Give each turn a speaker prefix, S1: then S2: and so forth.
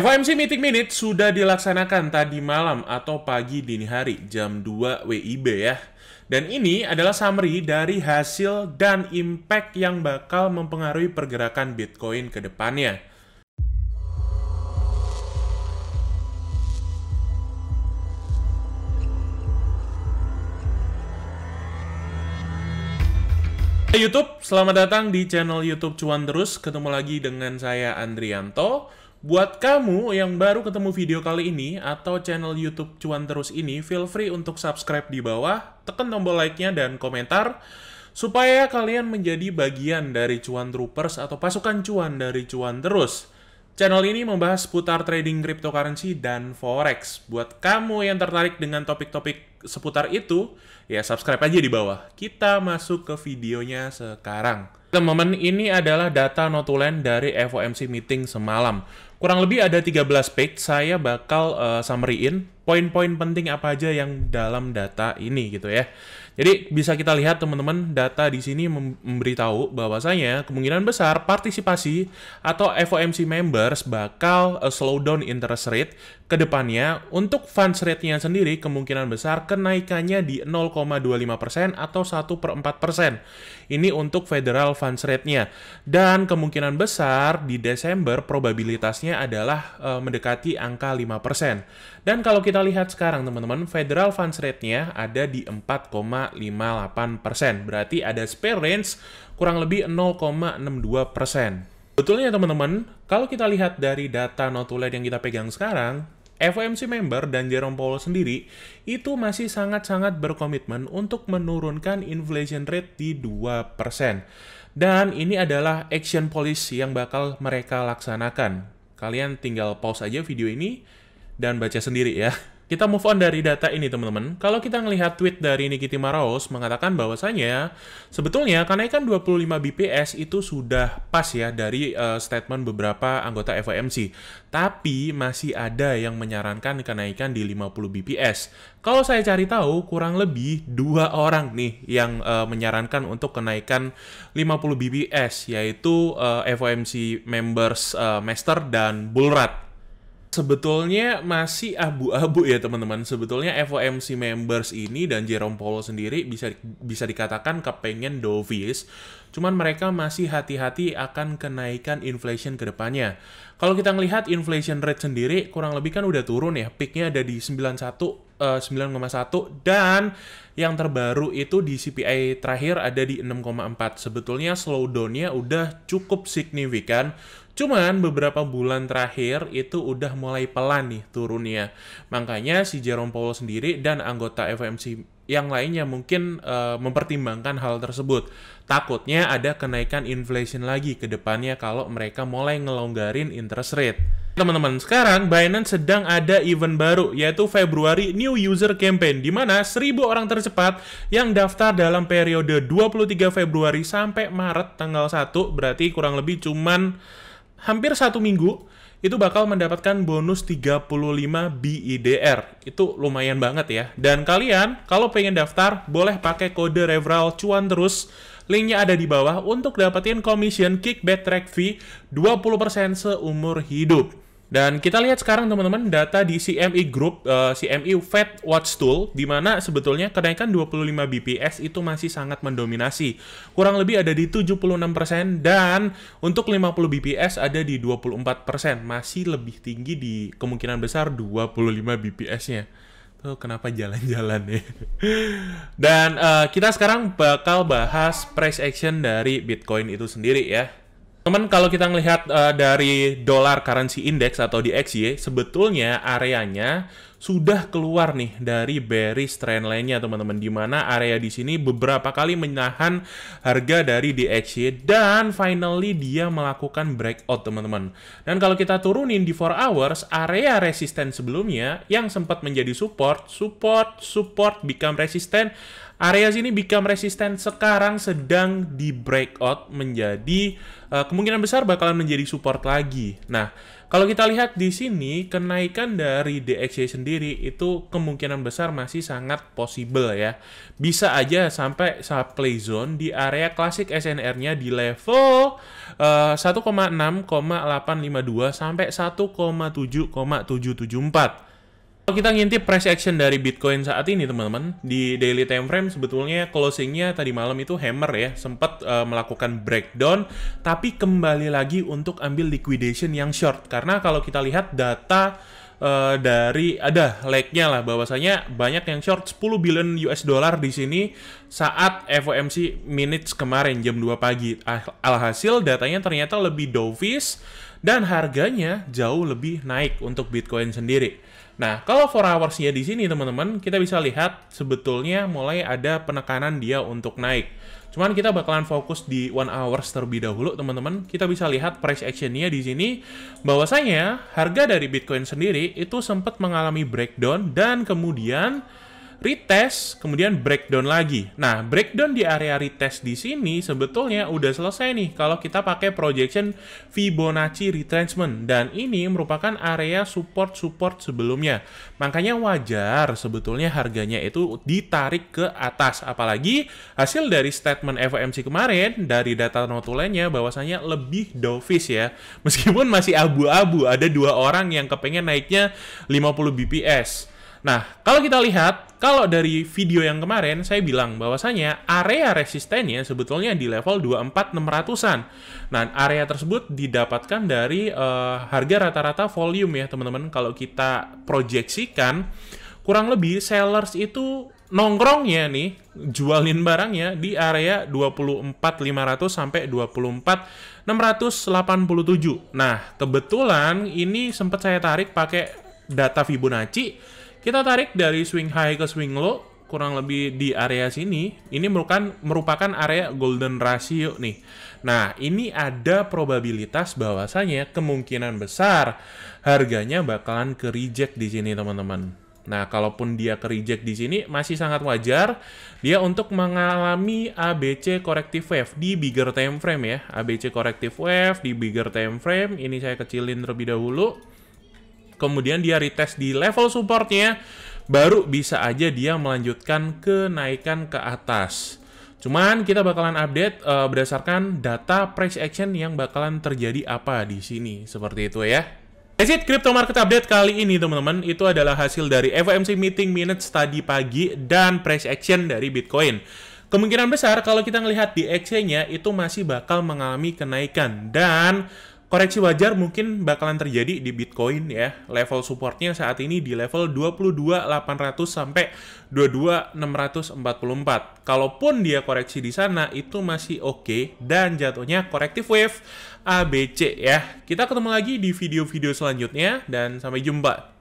S1: FOMC Meeting Minute sudah dilaksanakan tadi malam atau pagi dini hari jam 2 WIB ya. Dan ini adalah summary dari hasil dan impact yang bakal mempengaruhi pergerakan Bitcoin ke depannya. YouTube, selamat datang di channel YouTube Cuan Terus. Ketemu lagi dengan saya Andrianto. Buat kamu yang baru ketemu video kali ini atau channel YouTube Cuan Terus ini, feel free untuk subscribe di bawah, tekan tombol like-nya dan komentar supaya kalian menjadi bagian dari Cuan Troopers atau pasukan cuan dari Cuan Terus. Channel ini membahas putar trading cryptocurrency dan forex. Buat kamu yang tertarik dengan topik-topik seputar itu, ya subscribe aja di bawah. Kita masuk ke videonya sekarang. teman-teman ini adalah data notulen dari FOMC meeting semalam. Kurang lebih ada 13 page, saya bakal uh, summary-in poin-poin penting apa aja yang dalam data ini gitu ya. Jadi bisa kita lihat teman-teman, data di sini memberitahu bahwasanya kemungkinan besar partisipasi atau FOMC members bakal eh, slow down interest rate ke depannya untuk funds rate-nya sendiri kemungkinan besar kenaikannya di 0,25% atau 1 per 4%. Ini untuk federal funds rate-nya. Dan kemungkinan besar di Desember probabilitasnya adalah e, mendekati angka 5%. Dan kalau kita lihat sekarang teman-teman, federal funds rate-nya ada di 4,58%. Berarti ada spare range kurang lebih 0,62%. Betulnya teman-teman, kalau kita lihat dari data notulen yang kita pegang sekarang, FOMC member dan Jerome Powell sendiri itu masih sangat-sangat berkomitmen untuk menurunkan inflation rate di 2%. Dan ini adalah action policy yang bakal mereka laksanakan. Kalian tinggal pause aja video ini dan baca sendiri ya. Kita move on dari data ini, teman-teman. Kalau kita melihat tweet dari Nikiti Maraos mengatakan bahwasanya sebetulnya kenaikan 25 BPS itu sudah pas ya dari uh, statement beberapa anggota FOMC. Tapi masih ada yang menyarankan kenaikan di 50 BPS. Kalau saya cari tahu, kurang lebih dua orang nih yang uh, menyarankan untuk kenaikan 50 BPS, yaitu uh, eh, FOMC members uh, Master dan Bullrat sebetulnya masih abu-abu ya teman-teman. Sebetulnya FOMC members ini dan Jerome Powell sendiri bisa bisa dikatakan kepengen dovis. Cuman mereka masih hati-hati akan kenaikan inflation ke depannya. Kalau kita ngelihat inflation rate sendiri kurang lebih kan udah turun ya. Peaknya ada di 91 9,1 eh, dan yang terbaru itu di CPI terakhir ada di 6,4. Sebetulnya slowdownnya udah cukup signifikan Cuman beberapa bulan terakhir itu udah mulai pelan nih turunnya. Makanya si Jerome Powell sendiri dan anggota FOMC yang lainnya mungkin uh, mempertimbangkan hal tersebut. Takutnya ada kenaikan inflation lagi ke depannya kalau mereka mulai ngelonggarin interest rate. Teman-teman, sekarang Binance sedang ada event baru yaitu Februari New User Campaign di mana 1000 orang tercepat yang daftar dalam periode 23 Februari sampai Maret tanggal 1 berarti kurang lebih cuman hampir satu minggu itu bakal mendapatkan bonus 35 BIDR. Itu lumayan banget ya. Dan kalian kalau pengen daftar boleh pakai kode referral cuan terus. Linknya ada di bawah untuk dapetin commission kickback track fee 20% seumur hidup. Dan kita lihat sekarang teman-teman data di CME Group, uh, eh, CME Fed Watch Tool, di mana sebetulnya kenaikan 25 BPS itu masih sangat mendominasi. Kurang lebih ada di 76% dan untuk 50 BPS ada di 24%. Masih lebih tinggi di kemungkinan besar 25 BPS-nya. Tuh kenapa jalan-jalan ya. Dan uh, kita sekarang bakal bahas price action dari Bitcoin itu sendiri ya. Teman kalau kita melihat uh, eh, dari dolar currency index atau di XY, sebetulnya areanya sudah keluar nih dari bearish trend lainnya teman-teman di mana area di sini beberapa kali menahan harga dari DXY dan finally dia melakukan breakout teman-teman. Dan kalau kita turunin di 4 hours area resisten sebelumnya yang sempat menjadi support, support, support become resisten Area sini become resistant sekarang sedang di breakout menjadi uh, kemungkinan besar bakalan menjadi support lagi. Nah, kalau kita lihat di sini kenaikan dari DXY sendiri itu kemungkinan besar masih sangat possible ya. Bisa aja sampai supply zone di area klasik SNR-nya di level uh, eh, 1,6,852 sampai 1,7,774. Kalau kita ngintip price action dari Bitcoin saat ini teman-teman, di daily time frame sebetulnya closingnya tadi malam itu hammer ya, sempat uh, melakukan breakdown, tapi kembali lagi untuk ambil liquidation yang short. Karena kalau kita lihat data uh, dari ada lagnya lah bahwasanya banyak yang short 10 billion US dollar di sini saat FOMC minutes kemarin jam 2 pagi. Ah, alhasil datanya ternyata lebih dovish dan harganya jauh lebih naik untuk Bitcoin sendiri. Nah, kalau 4 hours-nya di sini teman-teman, kita bisa lihat sebetulnya mulai ada penekanan dia untuk naik. Cuman kita bakalan fokus di 1 hours terlebih dahulu teman-teman. Kita bisa lihat price action-nya di sini bahwasanya harga dari Bitcoin sendiri itu sempat mengalami breakdown dan kemudian retest, kemudian breakdown lagi. Nah, breakdown di area retest di sini sebetulnya udah selesai nih kalau kita pakai projection Fibonacci retracement dan ini merupakan area support-support sebelumnya. Makanya wajar sebetulnya harganya itu ditarik ke atas apalagi hasil dari statement FOMC kemarin dari data notulennya bahwasanya lebih dovish ya. Meskipun masih abu-abu ada dua orang yang kepengen naiknya 50 BPS Nah, kalau kita lihat, kalau dari video yang kemarin saya bilang bahwasanya area resistennya sebetulnya di level 24600-an. Nah, area tersebut didapatkan dari uh, harga rata-rata volume ya, teman-teman. Kalau kita proyeksikan kurang lebih sellers itu nongkrongnya nih jualin barangnya di area 24500 sampai 24687. Nah, kebetulan ini sempat saya tarik pakai data Fibonacci kita tarik dari swing high ke swing low kurang lebih di area sini, ini merupakan merupakan area golden ratio nih. Nah, ini ada probabilitas bahwasanya kemungkinan besar harganya bakalan ke reject di sini, teman-teman. Nah, kalaupun dia ke reject di sini masih sangat wajar dia untuk mengalami ABC corrective wave di bigger time frame ya. ABC corrective wave di bigger time frame. Ini saya kecilin terlebih dahulu kemudian dia retest di level supportnya, baru bisa aja dia melanjutkan kenaikan ke atas. Cuman kita bakalan update uh, berdasarkan data price action yang bakalan terjadi apa di sini, seperti itu ya. That's it, crypto market update kali ini teman-teman Itu adalah hasil dari FOMC meeting minutes tadi pagi dan price action dari Bitcoin Kemungkinan besar kalau kita ngelihat di exchange-nya itu masih bakal mengalami kenaikan Dan Koreksi wajar mungkin bakalan terjadi di Bitcoin ya. Level supportnya saat ini di level 22.800 sampai 22.644. Kalaupun dia koreksi di sana itu masih oke okay, dan jatuhnya corrective wave ABC ya. Kita ketemu lagi di video-video selanjutnya dan sampai jumpa.